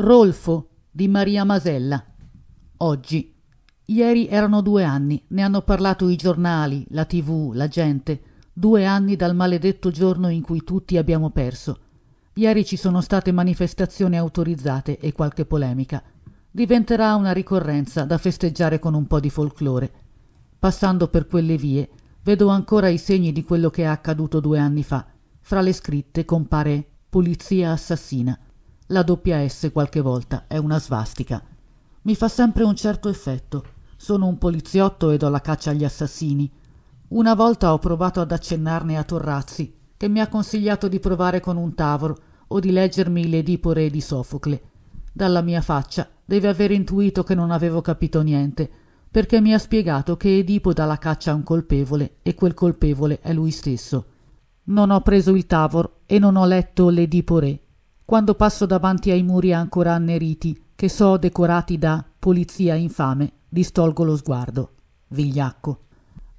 Rolfo di Maria Masella. Oggi. Ieri erano due anni, ne hanno parlato i giornali, la tv, la gente. Due anni dal maledetto giorno in cui tutti abbiamo perso. Ieri ci sono state manifestazioni autorizzate e qualche polemica. Diventerà una ricorrenza da festeggiare con un po' di folklore. Passando per quelle vie, vedo ancora i segni di quello che è accaduto due anni fa. Fra le scritte compare Polizia assassina la doppia S qualche volta è una svastica. Mi fa sempre un certo effetto. Sono un poliziotto ed ho la caccia agli assassini. Una volta ho provato ad accennarne a Torrazzi, che mi ha consigliato di provare con un tavolo o di leggermi l'Edipore di Sofocle. Dalla mia faccia deve aver intuito che non avevo capito niente, perché mi ha spiegato che Edipo dà la caccia a un colpevole e quel colpevole è lui stesso. Non ho preso il Tavor e non ho letto l'Edipo Re, quando passo davanti ai muri ancora anneriti, che so decorati da polizia infame, distolgo lo sguardo. Vigliacco.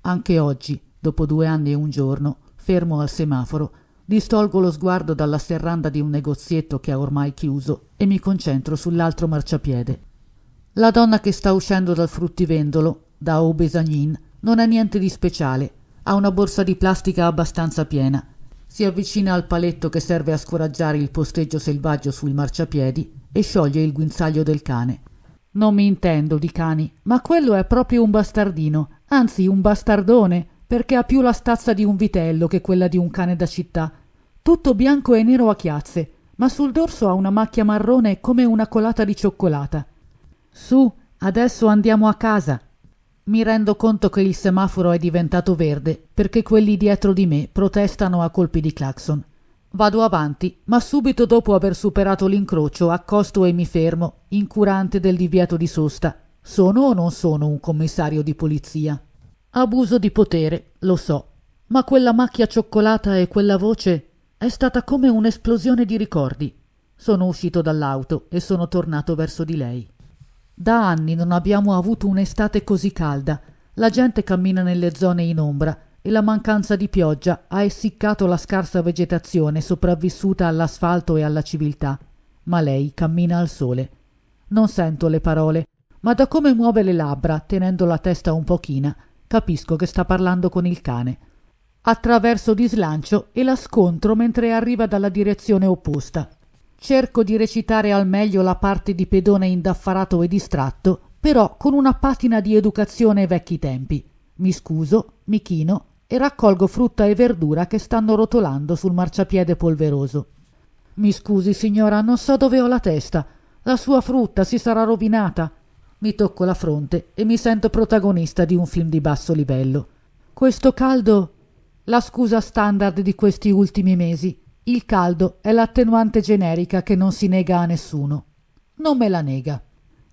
Anche oggi, dopo due anni e un giorno, fermo al semaforo, distolgo lo sguardo dalla serranda di un negozietto che ha ormai chiuso e mi concentro sull'altro marciapiede. La donna che sta uscendo dal fruttivendolo, da Aubesagnin, non ha niente di speciale. Ha una borsa di plastica abbastanza piena si avvicina al paletto che serve a scoraggiare il posteggio selvaggio sul marciapiedi e scioglie il guinzaglio del cane. Non mi intendo di cani, ma quello è proprio un bastardino, anzi un bastardone, perché ha più la stazza di un vitello che quella di un cane da città. Tutto bianco e nero a chiazze, ma sul dorso ha una macchia marrone come una colata di cioccolata. Su, adesso andiamo a casa, mi rendo conto che il semaforo è diventato verde perché quelli dietro di me protestano a colpi di clacson. Vado avanti, ma subito dopo aver superato l'incrocio accosto e mi fermo, incurante del divieto di sosta. Sono o non sono un commissario di polizia? Abuso di potere, lo so, ma quella macchia cioccolata e quella voce è stata come un'esplosione di ricordi. Sono uscito dall'auto e sono tornato verso di lei. Da anni non abbiamo avuto un'estate così calda. La gente cammina nelle zone in ombra e la mancanza di pioggia ha essiccato la scarsa vegetazione sopravvissuta all'asfalto e alla civiltà. Ma lei cammina al sole. Non sento le parole, ma da come muove le labbra, tenendo la testa un pochina, capisco che sta parlando con il cane. Attraverso di slancio e la scontro mentre arriva dalla direzione opposta. Cerco di recitare al meglio la parte di pedone indaffarato e distratto, però con una patina di educazione ai vecchi tempi. Mi scuso, mi chino e raccolgo frutta e verdura che stanno rotolando sul marciapiede polveroso. Mi scusi, signora, non so dove ho la testa. La sua frutta si sarà rovinata. Mi tocco la fronte e mi sento protagonista di un film di basso livello. Questo caldo. La scusa standard di questi ultimi mesi. Il caldo è l'attenuante generica che non si nega a nessuno. Non me la nega.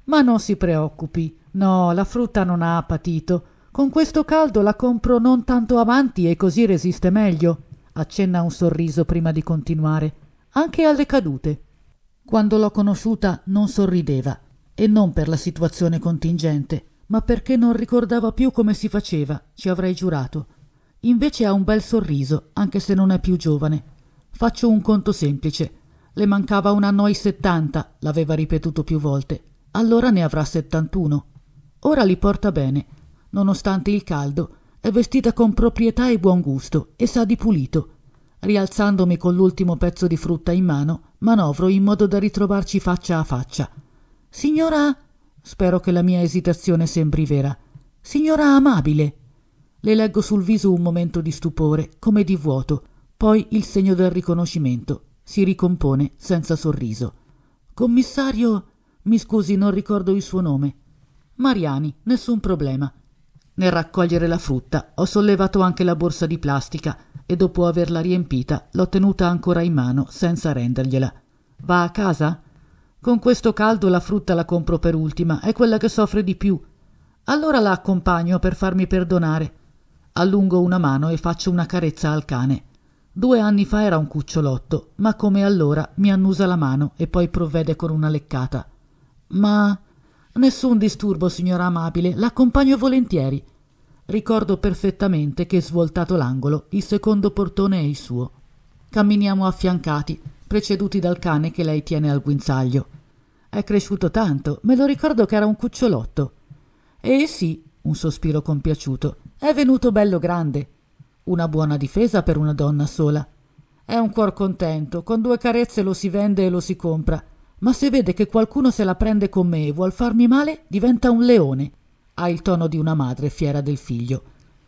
Ma non si preoccupi. No, la frutta non ha patito. Con questo caldo la compro non tanto avanti e così resiste meglio. Accenna un sorriso prima di continuare. Anche alle cadute. Quando l'ho conosciuta non sorrideva, e non per la situazione contingente, ma perché non ricordava più come si faceva, ci avrei giurato. Invece ha un bel sorriso, anche se non è più giovane. Faccio un conto semplice. Le mancava un anno ai 70, l'aveva ripetuto più volte. Allora ne avrà 71. Ora li porta bene. Nonostante il caldo, è vestita con proprietà e buon gusto e sa di pulito. Rialzandomi con l'ultimo pezzo di frutta in mano, manovro in modo da ritrovarci faccia a faccia. Signora. Spero che la mia esitazione sembri vera. Signora amabile. Le leggo sul viso un momento di stupore, come di vuoto poi il segno del riconoscimento si ricompone senza sorriso. Commissario, mi scusi, non ricordo il suo nome. Mariani, nessun problema. Nel raccogliere la frutta ho sollevato anche la borsa di plastica e dopo averla riempita l'ho tenuta ancora in mano senza rendergliela. Va a casa? Con questo caldo la frutta la compro per ultima, è quella che soffre di più. Allora la accompagno per farmi perdonare. Allungo una mano e faccio una carezza al cane. Due anni fa era un cucciolotto, ma come allora mi annusa la mano e poi provvede con una leccata. Ma. Nessun disturbo, signora amabile, l'accompagno volentieri. Ricordo perfettamente che, svoltato l'angolo, il secondo portone è il suo. Camminiamo affiancati, preceduti dal cane che lei tiene al guinzaglio. È cresciuto tanto, me lo ricordo che era un cucciolotto. Eh sì, un sospiro compiaciuto, è venuto bello grande. Una buona difesa per una donna sola. È un cuor contento, con due carezze lo si vende e lo si compra. Ma se vede che qualcuno se la prende con me e vuol farmi male, diventa un leone. Ha il tono di una madre fiera del figlio.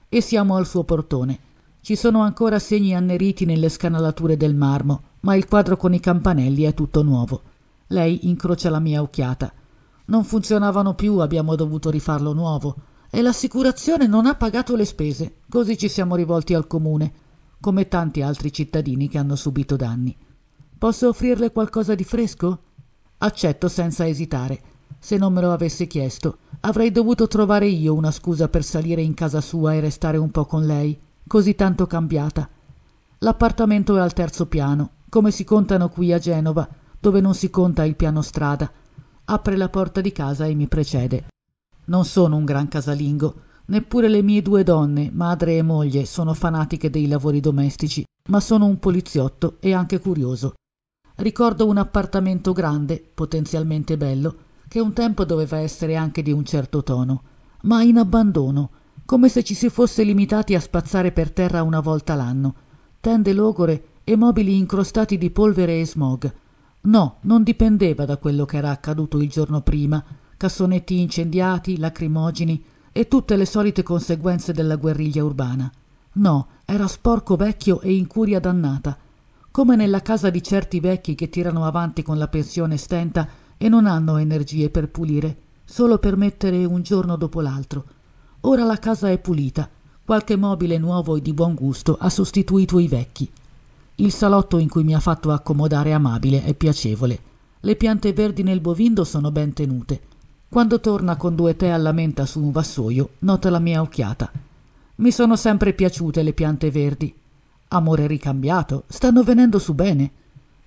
E siamo al suo portone. Ci sono ancora segni anneriti nelle scanalature del marmo, ma il quadro con i campanelli è tutto nuovo. Lei incrocia la mia occhiata. Non funzionavano più, abbiamo dovuto rifarlo nuovo e l'assicurazione non ha pagato le spese, così ci siamo rivolti al comune, come tanti altri cittadini che hanno subito danni. Posso offrirle qualcosa di fresco? Accetto senza esitare. Se non me lo avesse chiesto, avrei dovuto trovare io una scusa per salire in casa sua e restare un po' con lei, così tanto cambiata. L'appartamento è al terzo piano, come si contano qui a Genova, dove non si conta il piano strada. Apre la porta di casa e mi precede. Non sono un gran casalingo. Neppure le mie due donne, madre e moglie, sono fanatiche dei lavori domestici, ma sono un poliziotto e anche curioso. Ricordo un appartamento grande, potenzialmente bello, che un tempo doveva essere anche di un certo tono, ma in abbandono, come se ci si fosse limitati a spazzare per terra una volta l'anno, tende logore e mobili incrostati di polvere e smog. No, non dipendeva da quello che era accaduto il giorno prima, cassonetti incendiati, lacrimogeni e tutte le solite conseguenze della guerriglia urbana. No, era sporco vecchio e in curia dannata, come nella casa di certi vecchi che tirano avanti con la pensione stenta e non hanno energie per pulire, solo per mettere un giorno dopo l'altro. Ora la casa è pulita, qualche mobile nuovo e di buon gusto ha sostituito i vecchi. Il salotto in cui mi ha fatto accomodare amabile è piacevole. Le piante verdi nel bovindo sono ben tenute. Quando torna con due tè alla menta su un vassoio, nota la mia occhiata. Mi sono sempre piaciute le piante verdi. Amore ricambiato, stanno venendo su bene.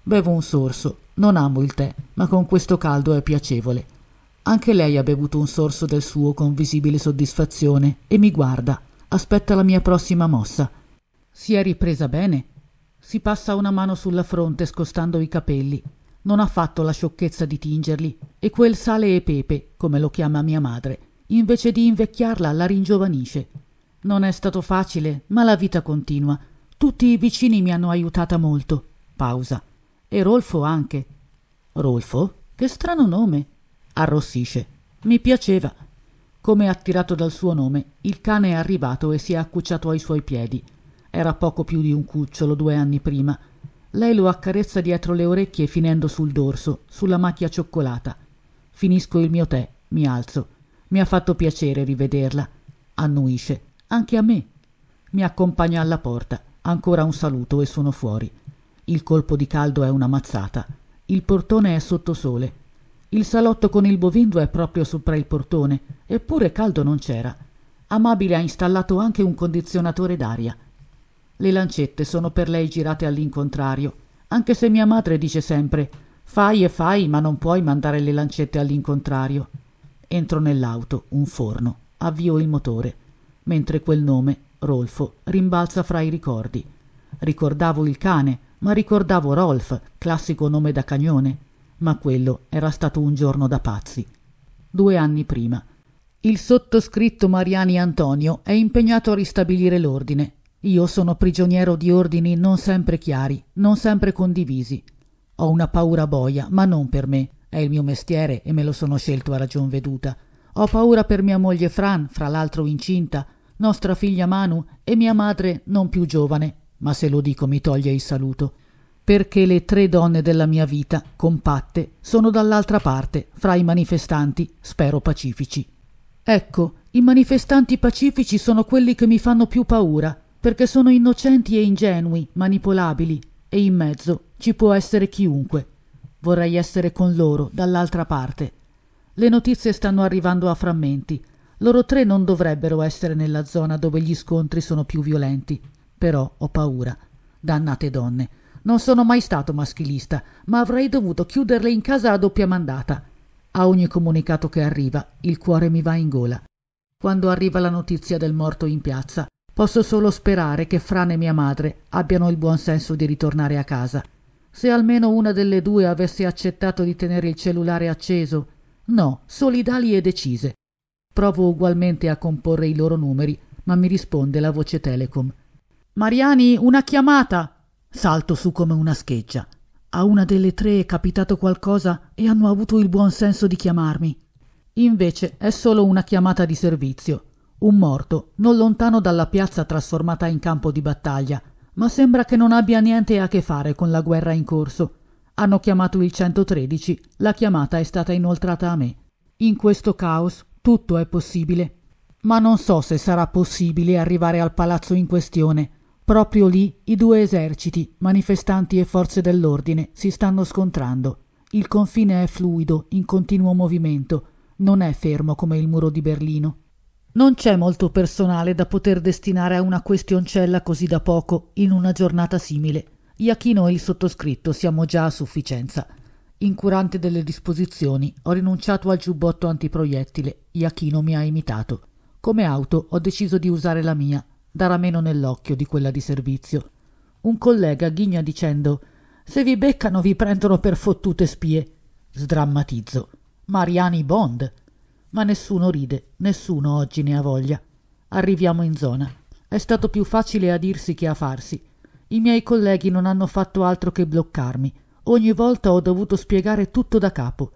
Bevo un sorso, non amo il tè, ma con questo caldo è piacevole. Anche lei ha bevuto un sorso del suo con visibile soddisfazione e mi guarda, aspetta la mia prossima mossa. Si è ripresa bene. Si passa una mano sulla fronte scostando i capelli non ha fatto la sciocchezza di tingerli e quel sale e pepe, come lo chiama mia madre, invece di invecchiarla la ringiovanisce. Non è stato facile, ma la vita continua. Tutti i vicini mi hanno aiutata molto. Pausa. E Rolfo anche. Rolfo? Che strano nome. Arrossisce. Mi piaceva. Come attirato dal suo nome, il cane è arrivato e si è accucciato ai suoi piedi. Era poco più di un cucciolo due anni prima lei lo accarezza dietro le orecchie finendo sul dorso, sulla macchia cioccolata. Finisco il mio tè, mi alzo. Mi ha fatto piacere rivederla. Annuisce. Anche a me. Mi accompagna alla porta. Ancora un saluto e sono fuori. Il colpo di caldo è una mazzata. Il portone è sottosole. Il salotto con il bovindo è proprio sopra il portone, eppure caldo non c'era. Amabile ha installato anche un condizionatore d'aria. Le lancette sono per lei girate all'incontrario, anche se mia madre dice sempre fai e fai, ma non puoi mandare le lancette all'incontrario. Entro nell'auto, un forno, avvio il motore, mentre quel nome, Rolfo, rimbalza fra i ricordi. Ricordavo il cane, ma ricordavo Rolf, classico nome da cagnone, ma quello era stato un giorno da pazzi. Due anni prima. Il sottoscritto Mariani Antonio è impegnato a ristabilire l'ordine io sono prigioniero di ordini non sempre chiari, non sempre condivisi. Ho una paura boia, ma non per me. È il mio mestiere e me lo sono scelto a ragion veduta. Ho paura per mia moglie Fran, fra l'altro incinta, nostra figlia Manu e mia madre non più giovane, ma se lo dico mi toglie il saluto. Perché le tre donne della mia vita, compatte, sono dall'altra parte, fra i manifestanti, spero pacifici. Ecco, i manifestanti pacifici sono quelli che mi fanno più paura, perché sono innocenti e ingenui, manipolabili, e in mezzo ci può essere chiunque. Vorrei essere con loro, dall'altra parte. Le notizie stanno arrivando a frammenti. Loro tre non dovrebbero essere nella zona dove gli scontri sono più violenti. Però ho paura. Dannate donne. Non sono mai stato maschilista, ma avrei dovuto chiuderle in casa a doppia mandata. A ogni comunicato che arriva, il cuore mi va in gola. Quando arriva la notizia del morto in piazza, Posso solo sperare che Fran e mia madre abbiano il buon senso di ritornare a casa. Se almeno una delle due avesse accettato di tenere il cellulare acceso. No, solidali e decise. Provo ugualmente a comporre i loro numeri, ma mi risponde la voce Telecom. Mariani, una chiamata! Salto su come una scheggia. A una delle tre è capitato qualcosa e hanno avuto il buon senso di chiamarmi. Invece è solo una chiamata di servizio. Un morto, non lontano dalla piazza trasformata in campo di battaglia, ma sembra che non abbia niente a che fare con la guerra in corso. Hanno chiamato il 113, la chiamata è stata inoltrata a me. In questo caos tutto è possibile. Ma non so se sarà possibile arrivare al palazzo in questione. Proprio lì i due eserciti, manifestanti e forze dell'ordine, si stanno scontrando. Il confine è fluido, in continuo movimento, non è fermo come il muro di Berlino. Non c'è molto personale da poter destinare a una questioncella così da poco in una giornata simile. Iachino e il sottoscritto siamo già a sufficienza. Incurante delle disposizioni, ho rinunciato al giubbotto antiproiettile. Iachino mi ha imitato. Come auto ho deciso di usare la mia, darà meno nell'occhio di quella di servizio. Un collega ghigna dicendo Se vi beccano vi prendono per fottute spie. Sdrammatizzo. Mariani Bond. Ma nessuno ride, nessuno oggi ne ha voglia. Arriviamo in zona. È stato più facile a dirsi che a farsi. I miei colleghi non hanno fatto altro che bloccarmi. Ogni volta ho dovuto spiegare tutto da capo.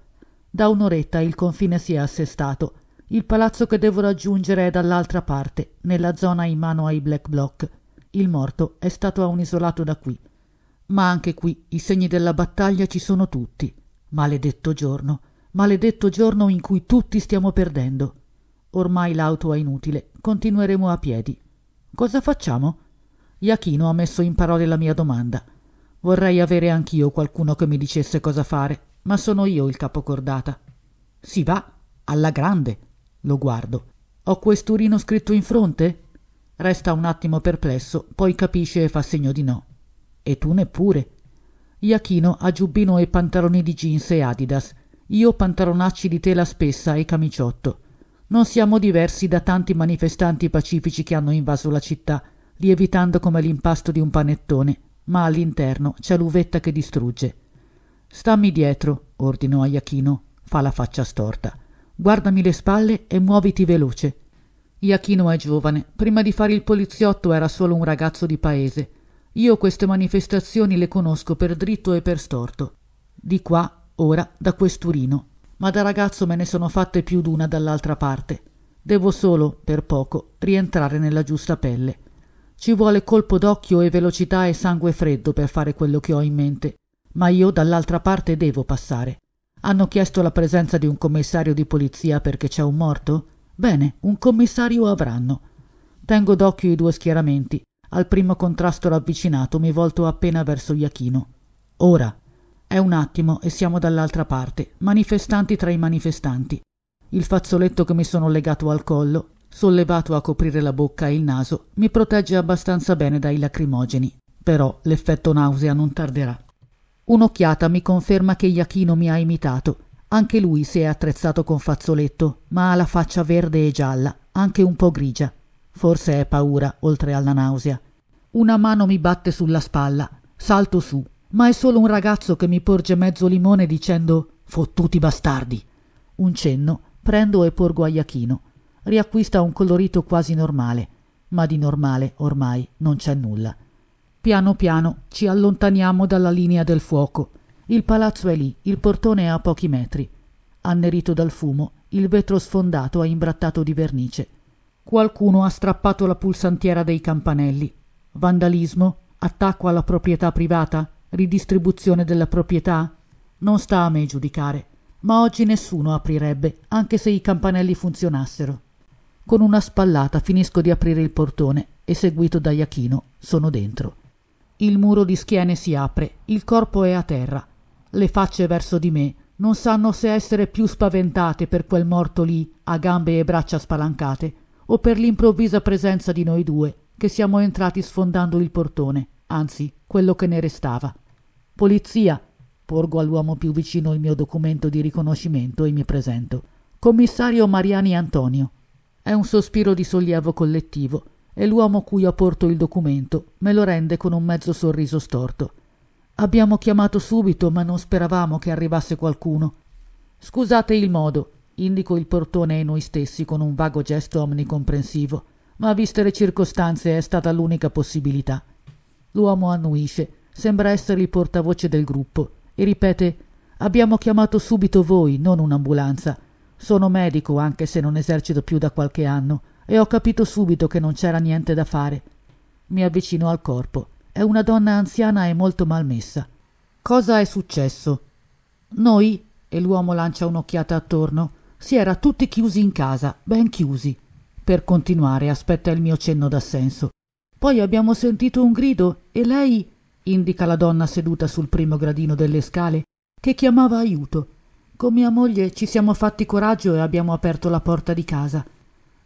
Da un'oretta il confine si è assestato. Il palazzo che devo raggiungere è dall'altra parte, nella zona in mano ai Black Block. Il morto è stato a un isolato da qui. Ma anche qui i segni della battaglia ci sono tutti. Maledetto giorno. Maledetto giorno in cui tutti stiamo perdendo. Ormai l'auto è inutile, continueremo a piedi. Cosa facciamo? Iachino ha messo in parole la mia domanda. Vorrei avere anch'io qualcuno che mi dicesse cosa fare, ma sono io il capocordata. Si va alla grande. Lo guardo. Ho quest'urino scritto in fronte? Resta un attimo perplesso, poi capisce e fa segno di no. E tu neppure. Iachino ha giubbino e pantaloni di jeans e Adidas io pantalonacci di tela spessa e camiciotto. Non siamo diversi da tanti manifestanti pacifici che hanno invaso la città, lievitando come l'impasto di un panettone, ma all'interno c'è l'uvetta che distrugge. Stammi dietro, ordino a Iachino, fa la faccia storta. Guardami le spalle e muoviti veloce. Iachino è giovane, prima di fare il poliziotto era solo un ragazzo di paese. Io queste manifestazioni le conosco per dritto e per storto. Di qua ora da questurino. Ma da ragazzo me ne sono fatte più d'una dall'altra parte. Devo solo, per poco, rientrare nella giusta pelle. Ci vuole colpo d'occhio e velocità e sangue freddo per fare quello che ho in mente, ma io dall'altra parte devo passare. Hanno chiesto la presenza di un commissario di polizia perché c'è un morto? Bene, un commissario avranno. Tengo d'occhio i due schieramenti. Al primo contrasto ravvicinato mi volto appena verso Iachino. Ora, è un attimo e siamo dall'altra parte, manifestanti tra i manifestanti. Il fazzoletto che mi sono legato al collo, sollevato a coprire la bocca e il naso, mi protegge abbastanza bene dai lacrimogeni. Però l'effetto nausea non tarderà. Un'occhiata mi conferma che Iachino mi ha imitato. Anche lui si è attrezzato con fazzoletto, ma ha la faccia verde e gialla, anche un po' grigia. Forse è paura, oltre alla nausea. Una mano mi batte sulla spalla. Salto su, ma è solo un ragazzo che mi porge mezzo limone dicendo fottuti bastardi. Un cenno, prendo e porgo a Iachino. Riacquista un colorito quasi normale, ma di normale ormai non c'è nulla. Piano piano ci allontaniamo dalla linea del fuoco. Il palazzo è lì, il portone è a pochi metri. Annerito dal fumo, il vetro sfondato è imbrattato di vernice. Qualcuno ha strappato la pulsantiera dei campanelli. Vandalismo? Attacco alla proprietà privata? ridistribuzione della proprietà? Non sta a me giudicare, ma oggi nessuno aprirebbe, anche se i campanelli funzionassero. Con una spallata finisco di aprire il portone e seguito da Iachino sono dentro. Il muro di schiene si apre, il corpo è a terra. Le facce verso di me non sanno se essere più spaventate per quel morto lì, a gambe e braccia spalancate, o per l'improvvisa presenza di noi due, che siamo entrati sfondando il portone, anzi, quello che ne restava. Polizia, porgo all'uomo più vicino il mio documento di riconoscimento e mi presento. Commissario Mariani Antonio. È un sospiro di sollievo collettivo e l'uomo cui ho porto il documento me lo rende con un mezzo sorriso storto. Abbiamo chiamato subito, ma non speravamo che arrivasse qualcuno. Scusate il modo, indico il portone e noi stessi con un vago gesto omnicomprensivo, ma viste le circostanze è stata l'unica possibilità. L'uomo annuisce Sembra essere il portavoce del gruppo e ripete Abbiamo chiamato subito voi, non un'ambulanza. Sono medico, anche se non esercito più da qualche anno, e ho capito subito che non c'era niente da fare. Mi avvicino al corpo. È una donna anziana e molto malmessa. Cosa è successo? Noi, e l'uomo lancia un'occhiata attorno, si era tutti chiusi in casa, ben chiusi. Per continuare aspetta il mio cenno d'assenso. Poi abbiamo sentito un grido e lei indica la donna seduta sul primo gradino delle scale, che chiamava aiuto. Con mia moglie ci siamo fatti coraggio e abbiamo aperto la porta di casa.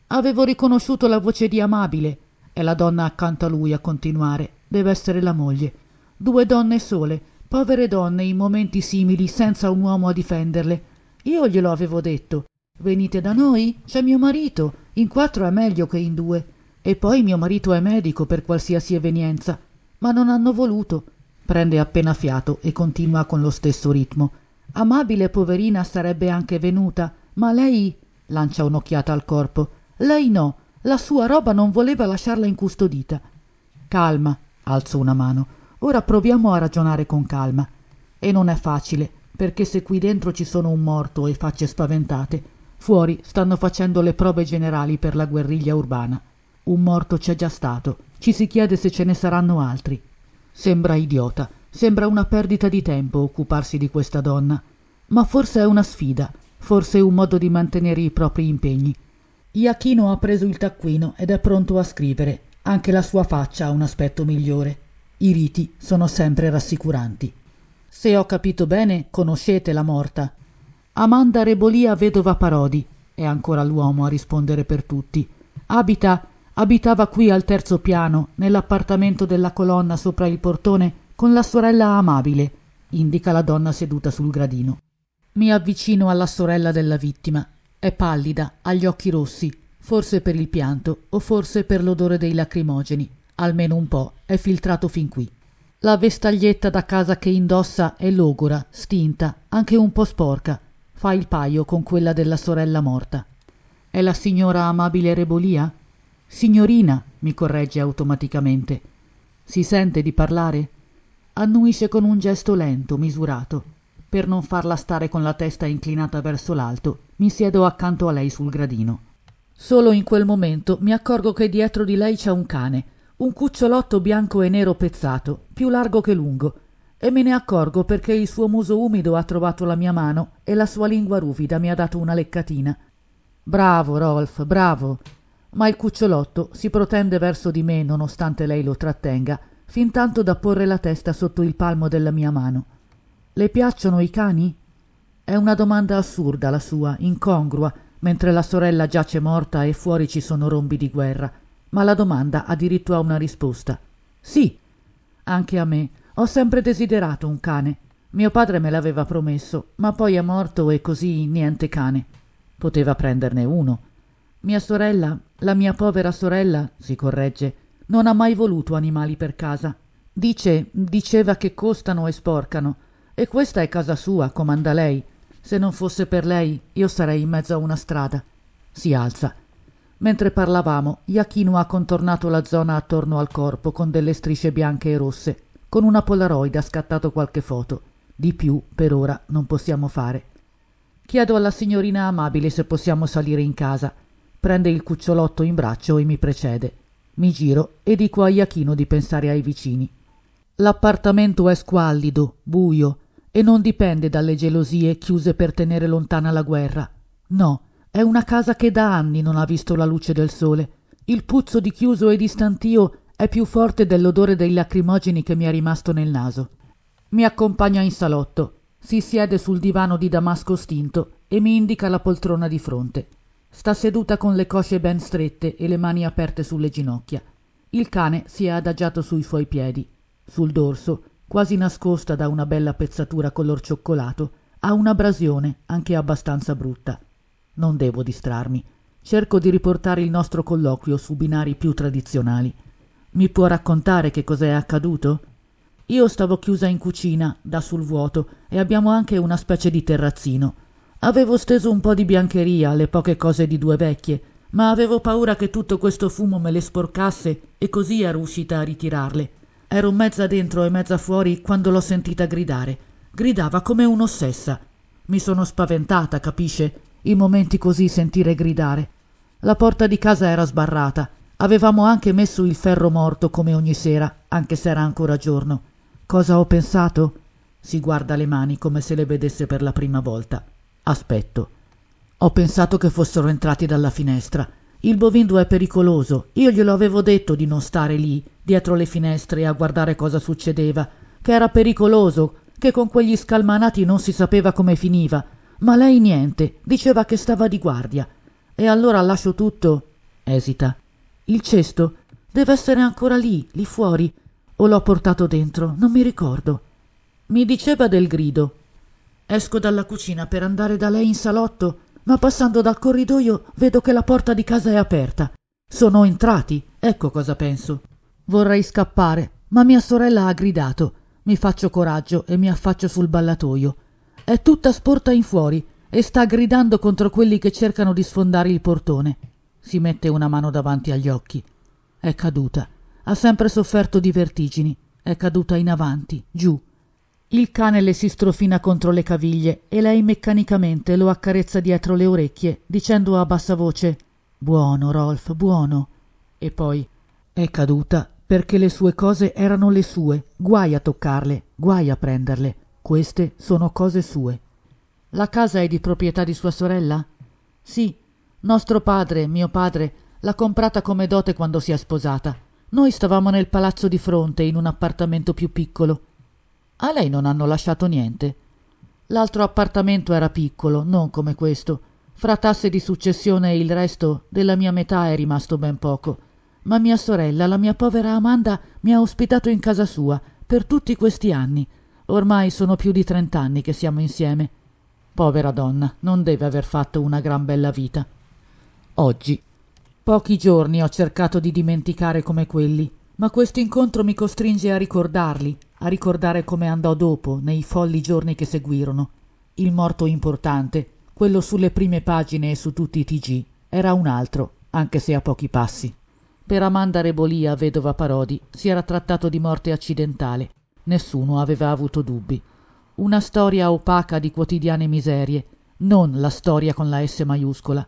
Avevo riconosciuto la voce di Amabile, È la donna accanto a lui a continuare. Deve essere la moglie. Due donne sole, povere donne in momenti simili, senza un uomo a difenderle. Io glielo avevo detto. Venite da noi? C'è mio marito. In quattro è meglio che in due. E poi mio marito è medico per qualsiasi evenienza ma non hanno voluto. Prende appena fiato e continua con lo stesso ritmo. Amabile poverina sarebbe anche venuta, ma lei lancia un'occhiata al corpo. Lei no, la sua roba non voleva lasciarla incustodita. Calma, alzo una mano. Ora proviamo a ragionare con calma. E non è facile, perché se qui dentro ci sono un morto e facce spaventate, fuori stanno facendo le prove generali per la guerriglia urbana. Un morto c'è già stato ci si chiede se ce ne saranno altri. Sembra idiota, sembra una perdita di tempo occuparsi di questa donna, ma forse è una sfida, forse un modo di mantenere i propri impegni. Iachino ha preso il taccuino ed è pronto a scrivere. Anche la sua faccia ha un aspetto migliore. I riti sono sempre rassicuranti. Se ho capito bene, conoscete la morta. Amanda Rebolia, vedova Parodi, è ancora l'uomo a rispondere per tutti. Abita Abitava qui al terzo piano, nell'appartamento della colonna sopra il portone, con la sorella amabile, indica la donna seduta sul gradino. Mi avvicino alla sorella della vittima. È pallida, ha gli occhi rossi, forse per il pianto o forse per l'odore dei lacrimogeni. Almeno un po' è filtrato fin qui. La vestaglietta da casa che indossa è logora, stinta, anche un po' sporca. Fa il paio con quella della sorella morta. È la signora amabile Rebolia? Signorina, mi corregge automaticamente. Si sente di parlare? Annuisce con un gesto lento, misurato. Per non farla stare con la testa inclinata verso l'alto, mi siedo accanto a lei sul gradino. Solo in quel momento mi accorgo che dietro di lei c'è un cane, un cucciolotto bianco e nero pezzato, più largo che lungo, e me ne accorgo perché il suo muso umido ha trovato la mia mano e la sua lingua ruvida mi ha dato una leccatina. Bravo, Rolf, bravo, ma il cucciolotto si protende verso di me nonostante lei lo trattenga, fin tanto da porre la testa sotto il palmo della mia mano. Le piacciono i cani? È una domanda assurda la sua, incongrua, mentre la sorella giace morta e fuori ci sono rombi di guerra. Ma la domanda ha diritto a una risposta. Sì. Anche a me. Ho sempre desiderato un cane. Mio padre me l'aveva promesso, ma poi è morto e così niente cane. Poteva prenderne uno. Mia sorella, la mia povera sorella, si corregge, non ha mai voluto animali per casa. Dice, diceva che costano e sporcano. E questa è casa sua, comanda lei. Se non fosse per lei, io sarei in mezzo a una strada. Si alza. Mentre parlavamo, Iachino ha contornato la zona attorno al corpo con delle strisce bianche e rosse. Con una polaroid ha scattato qualche foto. Di più, per ora, non possiamo fare. Chiedo alla signorina amabile se possiamo salire in casa. Prende il cucciolotto in braccio e mi precede. Mi giro e dico a Iachino di pensare ai vicini. L'appartamento è squallido, buio, e non dipende dalle gelosie chiuse per tenere lontana la guerra. No, è una casa che da anni non ha visto la luce del sole. Il puzzo di chiuso e di stantio è più forte dell'odore dei lacrimogeni che mi è rimasto nel naso. Mi accompagna in salotto, si siede sul divano di damasco stinto e mi indica la poltrona di fronte. Sta seduta con le cosce ben strette e le mani aperte sulle ginocchia. Il cane si è adagiato sui suoi piedi. Sul dorso, quasi nascosta da una bella pezzatura color cioccolato, ha una brasione anche abbastanza brutta. Non devo distrarmi. Cerco di riportare il nostro colloquio su binari più tradizionali. Mi può raccontare che cos'è accaduto? Io stavo chiusa in cucina, da sul vuoto, e abbiamo anche una specie di terrazzino. Avevo steso un po' di biancheria alle poche cose di due vecchie, ma avevo paura che tutto questo fumo me le sporcasse e così ero uscita a ritirarle. Ero mezza dentro e mezza fuori quando l'ho sentita gridare. Gridava come un'ossessa. Mi sono spaventata, capisce? I momenti così sentire gridare. La porta di casa era sbarrata. Avevamo anche messo il ferro morto come ogni sera, anche se era ancora giorno. Cosa ho pensato? Si guarda le mani come se le vedesse per la prima volta. Aspetto. Ho pensato che fossero entrati dalla finestra. Il bovindo è pericoloso. Io glielo avevo detto di non stare lì, dietro le finestre, a guardare cosa succedeva. Che era pericoloso, che con quegli scalmanati non si sapeva come finiva. Ma lei niente, diceva che stava di guardia. E allora lascio tutto. Esita. Il cesto deve essere ancora lì, lì fuori. O l'ho portato dentro, non mi ricordo. Mi diceva del grido, Esco dalla cucina per andare da lei in salotto, ma passando dal corridoio vedo che la porta di casa è aperta. Sono entrati, ecco cosa penso. Vorrei scappare, ma mia sorella ha gridato. Mi faccio coraggio e mi affaccio sul ballatoio. È tutta sporta in fuori e sta gridando contro quelli che cercano di sfondare il portone. Si mette una mano davanti agli occhi. È caduta. Ha sempre sofferto di vertigini. È caduta in avanti, giù, il cane le si strofina contro le caviglie e lei meccanicamente lo accarezza dietro le orecchie, dicendo a bassa voce Buono, Rolf, buono. E poi è caduta perché le sue cose erano le sue, guai a toccarle, guai a prenderle. Queste sono cose sue. La casa è di proprietà di sua sorella? Sì. Nostro padre, mio padre, l'ha comprata come dote quando si è sposata. Noi stavamo nel palazzo di fronte, in un appartamento più piccolo. A lei non hanno lasciato niente. L'altro appartamento era piccolo, non come questo. Fra tasse di successione e il resto della mia metà è rimasto ben poco. Ma mia sorella, la mia povera Amanda, mi ha ospitato in casa sua per tutti questi anni. Ormai sono più di trent'anni che siamo insieme. Povera donna, non deve aver fatto una gran bella vita. Oggi. Pochi giorni ho cercato di dimenticare come quelli, ma questo incontro mi costringe a ricordarli, a ricordare come andò dopo, nei folli giorni che seguirono. Il morto importante, quello sulle prime pagine e su tutti i TG, era un altro, anche se a pochi passi. Per Amanda Rebolia, vedova Parodi, si era trattato di morte accidentale. Nessuno aveva avuto dubbi. Una storia opaca di quotidiane miserie, non la storia con la S maiuscola.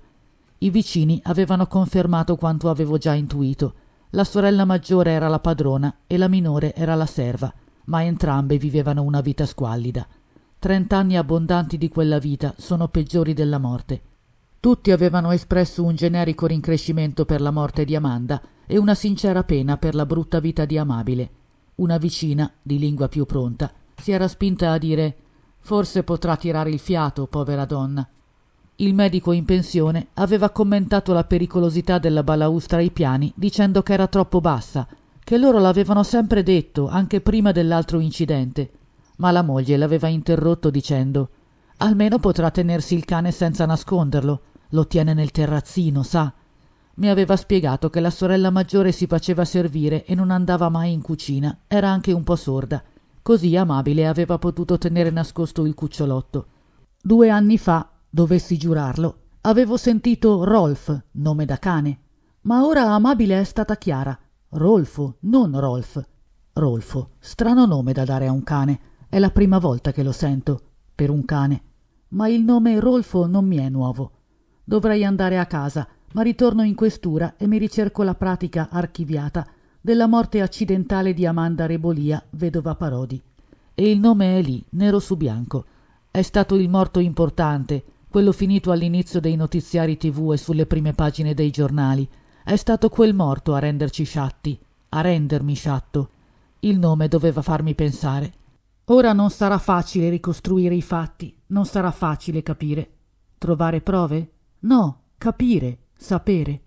I vicini avevano confermato quanto avevo già intuito la sorella maggiore era la padrona e la minore era la serva, ma entrambe vivevano una vita squallida. Trent'anni abbondanti di quella vita sono peggiori della morte. Tutti avevano espresso un generico rincrescimento per la morte di Amanda e una sincera pena per la brutta vita di Amabile. Una vicina, di lingua più pronta, si era spinta a dire Forse potrà tirare il fiato, povera donna il medico in pensione aveva commentato la pericolosità della balaustra ai piani dicendo che era troppo bassa, che loro l'avevano sempre detto anche prima dell'altro incidente, ma la moglie l'aveva interrotto dicendo Almeno potrà tenersi il cane senza nasconderlo, lo tiene nel terrazzino, sa. Mi aveva spiegato che la sorella maggiore si faceva servire e non andava mai in cucina, era anche un po' sorda. Così amabile aveva potuto tenere nascosto il cucciolotto. Due anni fa Dovessi giurarlo, avevo sentito Rolf, nome da cane, ma ora amabile è stata Chiara. Rolfo, non Rolf. Rolfo, strano nome da dare a un cane. È la prima volta che lo sento, per un cane. Ma il nome Rolfo non mi è nuovo. Dovrei andare a casa, ma ritorno in questura e mi ricerco la pratica archiviata della morte accidentale di Amanda Rebolia, vedova Parodi. E il nome è lì, nero su bianco. È stato il morto importante, quello finito all'inizio dei notiziari tv e sulle prime pagine dei giornali. È stato quel morto a renderci sciatti, a rendermi sciatto. Il nome doveva farmi pensare. Ora non sarà facile ricostruire i fatti, non sarà facile capire. Trovare prove? No, capire, sapere.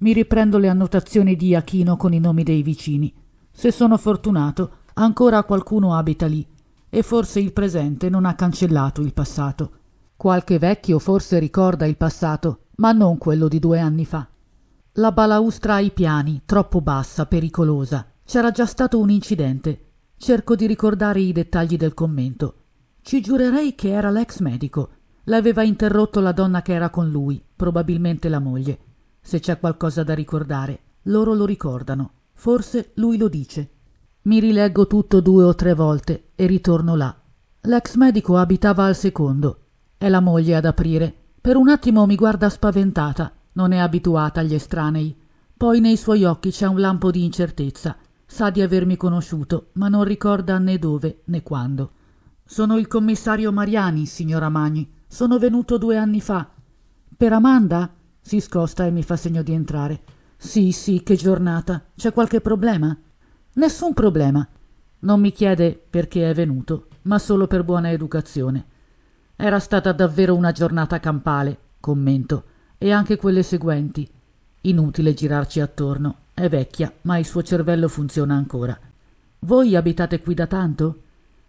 Mi riprendo le annotazioni di Achino con i nomi dei vicini. Se sono fortunato, ancora qualcuno abita lì e forse il presente non ha cancellato il passato. Qualche vecchio forse ricorda il passato, ma non quello di due anni fa. La balaustra ai piani, troppo bassa, pericolosa. C'era già stato un incidente. Cerco di ricordare i dettagli del commento. Ci giurerei che era l'ex medico. L'aveva interrotto la donna che era con lui, probabilmente la moglie. Se c'è qualcosa da ricordare, loro lo ricordano. Forse lui lo dice. Mi rileggo tutto due o tre volte e ritorno là. L'ex medico abitava al secondo, è la moglie ad aprire. Per un attimo mi guarda spaventata. Non è abituata agli estranei. Poi nei suoi occhi c'è un lampo di incertezza. Sa di avermi conosciuto, ma non ricorda né dove né quando. Sono il commissario Mariani, signora Magni. Sono venuto due anni fa. Per Amanda? Si scosta e mi fa segno di entrare. Sì, sì, che giornata. C'è qualche problema? Nessun problema. Non mi chiede perché è venuto, ma solo per buona educazione. Era stata davvero una giornata campale, commento, e anche quelle seguenti. Inutile girarci attorno. È vecchia, ma il suo cervello funziona ancora. Voi abitate qui da tanto?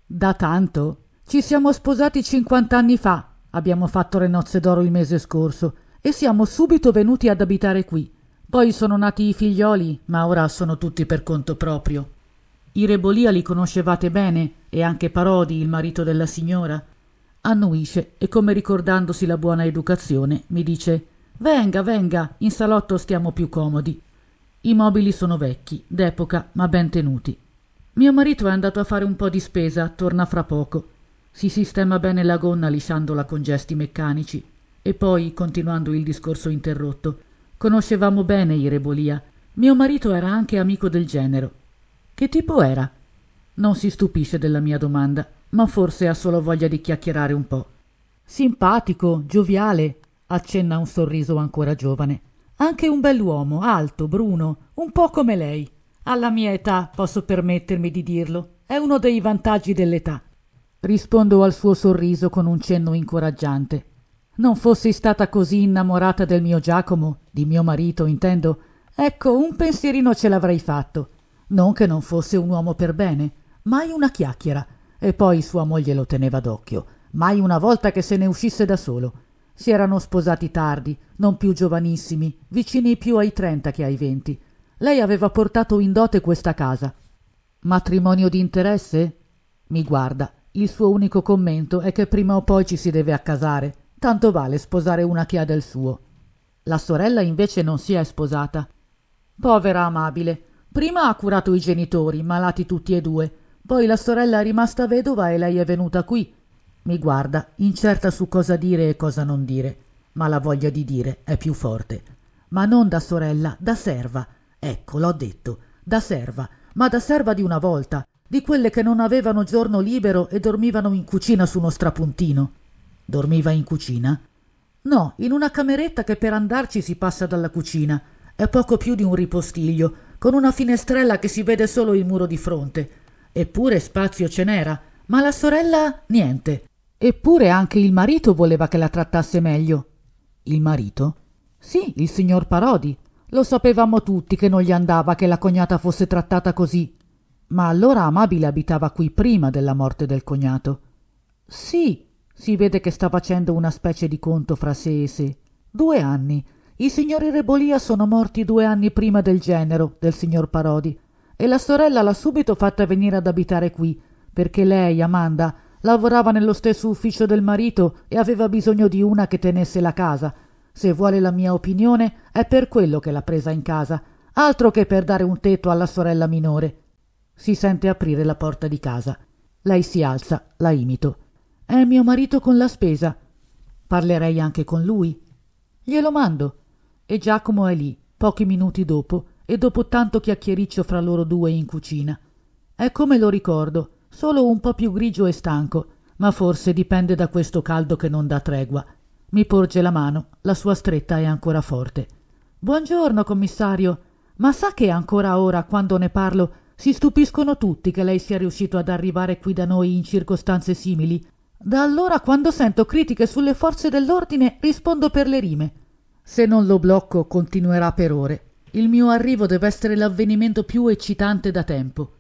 Da tanto? Ci siamo sposati cinquant'anni fa. Abbiamo fatto le nozze d'oro il mese scorso e siamo subito venuti ad abitare qui. Poi sono nati i figlioli, ma ora sono tutti per conto proprio. I Rebolia li conoscevate bene e anche Parodi, il marito della signora. Annuisce e come ricordandosi la buona educazione mi dice Venga, venga, in salotto stiamo più comodi. I mobili sono vecchi, d'epoca, ma ben tenuti. Mio marito è andato a fare un po' di spesa, torna fra poco. Si sistema bene la gonna lisciandola con gesti meccanici. E poi, continuando il discorso interrotto, conoscevamo bene Irebolia. Mio marito era anche amico del genero. Che tipo era? Non si stupisce della mia domanda ma forse ha solo voglia di chiacchierare un po'. Simpatico, gioviale, accenna un sorriso ancora giovane. Anche un bell'uomo, alto, bruno, un po' come lei. Alla mia età posso permettermi di dirlo. È uno dei vantaggi dell'età. Rispondo al suo sorriso con un cenno incoraggiante. Non fossi stata così innamorata del mio Giacomo, di mio marito, intendo, ecco, un pensierino ce l'avrei fatto. Non che non fosse un uomo per bene, mai una chiacchiera, e poi sua moglie lo teneva d'occhio, mai una volta che se ne uscisse da solo. Si erano sposati tardi, non più giovanissimi, vicini più ai trenta che ai venti. Lei aveva portato in dote questa casa. Matrimonio di interesse? Mi guarda. Il suo unico commento è che prima o poi ci si deve accasare. Tanto vale sposare una che ha del suo. La sorella invece non si è sposata. Povera amabile. Prima ha curato i genitori, malati tutti e due, poi la sorella è rimasta vedova e lei è venuta qui. Mi guarda, incerta su cosa dire e cosa non dire, ma la voglia di dire è più forte. Ma non da sorella, da serva. Ecco, l'ho detto, da serva, ma da serva di una volta, di quelle che non avevano giorno libero e dormivano in cucina su uno strapuntino. Dormiva in cucina? No, in una cameretta che per andarci si passa dalla cucina. È poco più di un ripostiglio, con una finestrella che si vede solo il muro di fronte eppure spazio ce n'era, ma la sorella niente. Eppure anche il marito voleva che la trattasse meglio. Il marito? Sì, il signor Parodi. Lo sapevamo tutti che non gli andava che la cognata fosse trattata così. Ma allora Amabile abitava qui prima della morte del cognato. Sì, si vede che sta facendo una specie di conto fra sé e sé. Due anni. I signori Rebolia sono morti due anni prima del genero del signor Parodi e la sorella l'ha subito fatta venire ad abitare qui, perché lei, Amanda, lavorava nello stesso ufficio del marito e aveva bisogno di una che tenesse la casa. Se vuole la mia opinione, è per quello che l'ha presa in casa, altro che per dare un tetto alla sorella minore. Si sente aprire la porta di casa. Lei si alza, la imito. È mio marito con la spesa. Parlerei anche con lui. Glielo mando. E Giacomo è lì, pochi minuti dopo, e dopo tanto chiacchiericcio fra loro due in cucina. È come lo ricordo, solo un po' più grigio e stanco, ma forse dipende da questo caldo che non dà tregua. Mi porge la mano, la sua stretta è ancora forte. Buongiorno, commissario. Ma sa che ancora ora, quando ne parlo, si stupiscono tutti che lei sia riuscito ad arrivare qui da noi in circostanze simili? Da allora, quando sento critiche sulle forze dell'ordine, rispondo per le rime. Se non lo blocco, continuerà per ore. Il mio arrivo deve essere l'avvenimento più eccitante da tempo.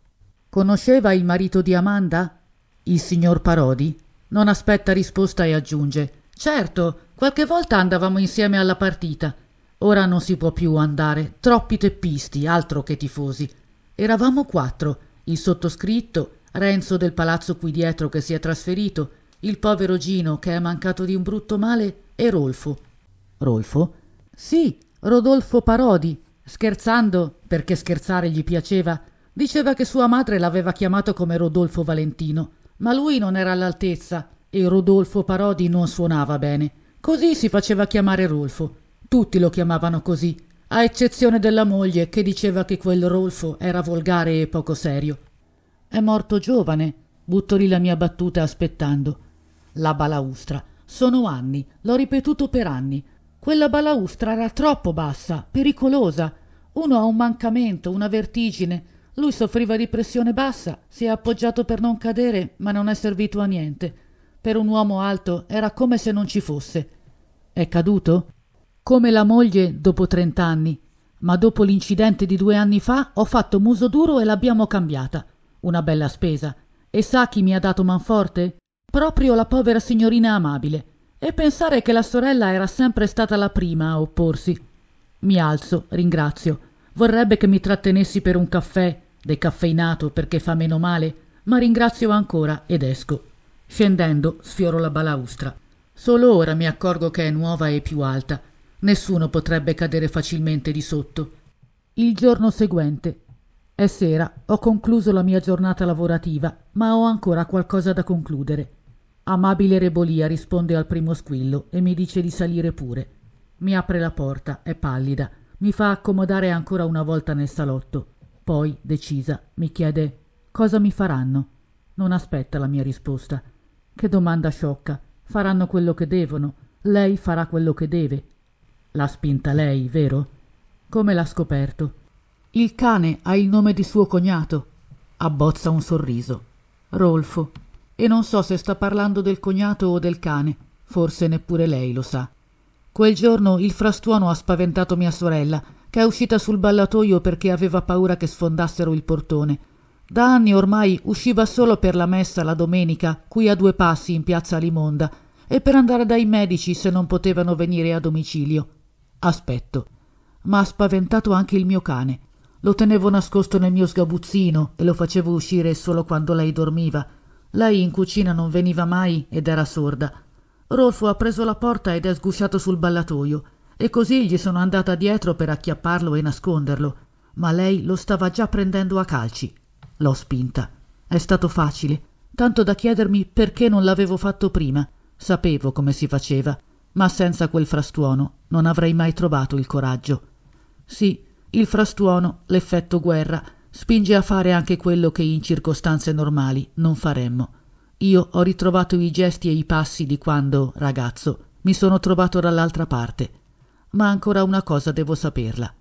Conosceva il marito di Amanda? Il signor Parodi non aspetta risposta e aggiunge Certo, qualche volta andavamo insieme alla partita. Ora non si può più andare, troppi teppisti, altro che tifosi. Eravamo quattro, il sottoscritto, Renzo del palazzo qui dietro che si è trasferito, il povero Gino che è mancato di un brutto male e Rolfo. Rolfo? Sì, Rodolfo Parodi, Scherzando, perché scherzare gli piaceva, diceva che sua madre l'aveva chiamato come Rodolfo Valentino, ma lui non era all'altezza e Rodolfo Parodi non suonava bene. Così si faceva chiamare Rolfo. Tutti lo chiamavano così, a eccezione della moglie che diceva che quel Rolfo era volgare e poco serio. È morto giovane, butto lì la mia battuta aspettando. La balaustra. Sono anni, l'ho ripetuto per anni, quella balaustra era troppo bassa, pericolosa. Uno ha un mancamento, una vertigine. Lui soffriva di pressione bassa, si è appoggiato per non cadere, ma non è servito a niente. Per un uomo alto era come se non ci fosse. È caduto? Come la moglie dopo trent'anni. Ma dopo l'incidente di due anni fa ho fatto muso duro e l'abbiamo cambiata. Una bella spesa. E sa chi mi ha dato manforte? Proprio la povera signorina amabile. E pensare che la sorella era sempre stata la prima a opporsi. Mi alzo, ringrazio. Vorrebbe che mi trattenessi per un caffè, decaffeinato perché fa meno male, ma ringrazio ancora ed esco. Scendendo, sfioro la balaustra. Solo ora mi accorgo che è nuova e più alta. Nessuno potrebbe cadere facilmente di sotto. Il giorno seguente. È sera, ho concluso la mia giornata lavorativa, ma ho ancora qualcosa da concludere. Amabile Rebolia risponde al primo squillo e mi dice di salire pure. Mi apre la porta, è pallida, mi fa accomodare ancora una volta nel salotto. Poi, decisa, mi chiede cosa mi faranno. Non aspetta la mia risposta. Che domanda sciocca. Faranno quello che devono. Lei farà quello che deve. L'ha spinta lei, vero? Come l'ha scoperto? Il cane ha il nome di suo cognato. Abbozza un sorriso. Rolfo, e non so se sta parlando del cognato o del cane, forse neppure lei lo sa. Quel giorno il frastuono ha spaventato mia sorella, che è uscita sul ballatoio perché aveva paura che sfondassero il portone. Da anni ormai usciva solo per la messa la domenica, qui a due passi in piazza Limonda, e per andare dai medici se non potevano venire a domicilio. Aspetto. Ma ha spaventato anche il mio cane. Lo tenevo nascosto nel mio sgabuzzino e lo facevo uscire solo quando lei dormiva lei in cucina non veniva mai ed era sorda. Rolfo ha preso la porta ed è sgusciato sul ballatoio, e così gli sono andata dietro per acchiapparlo e nasconderlo, ma lei lo stava già prendendo a calci. L'ho spinta. È stato facile, tanto da chiedermi perché non l'avevo fatto prima. Sapevo come si faceva, ma senza quel frastuono non avrei mai trovato il coraggio. Sì, il frastuono, l'effetto guerra, spinge a fare anche quello che in circostanze normali non faremmo. Io ho ritrovato i gesti e i passi di quando, ragazzo, mi sono trovato dall'altra parte. Ma ancora una cosa devo saperla.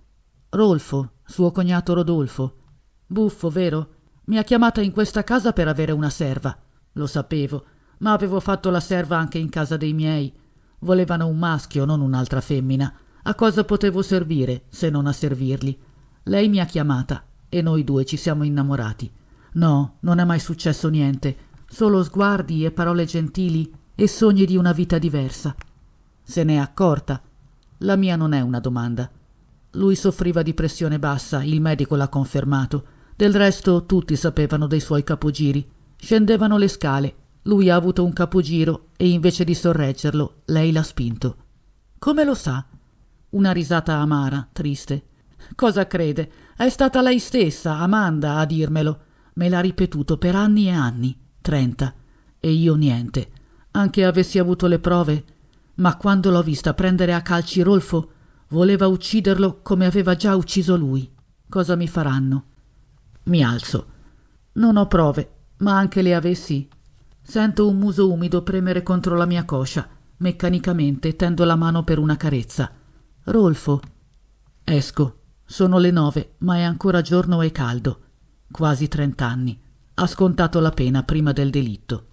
Rolfo, suo cognato Rodolfo. Buffo, vero? Mi ha chiamata in questa casa per avere una serva. Lo sapevo, ma avevo fatto la serva anche in casa dei miei. Volevano un maschio, non un'altra femmina. A cosa potevo servire se non a servirli? Lei mi ha chiamata e noi due ci siamo innamorati. No, non è mai successo niente, solo sguardi e parole gentili e sogni di una vita diversa. Se n'è accorta. La mia non è una domanda. Lui soffriva di pressione bassa, il medico l'ha confermato. Del resto tutti sapevano dei suoi capogiri. Scendevano le scale. Lui ha avuto un capogiro e invece di sorreggerlo, lei l'ha spinto. Come lo sa? Una risata amara, triste. Cosa crede? È stata lei stessa, Amanda, a dirmelo. Me l'ha ripetuto per anni e anni, trenta. E io niente. Anche avessi avuto le prove. Ma quando l'ho vista prendere a calci Rolfo, voleva ucciderlo come aveva già ucciso lui. Cosa mi faranno? Mi alzo. Non ho prove, ma anche le avessi. Sento un muso umido premere contro la mia coscia. Meccanicamente tendo la mano per una carezza. Rolfo. Esco. Sono le nove, ma è ancora giorno e caldo. Quasi trent'anni. Ha scontato la pena prima del delitto.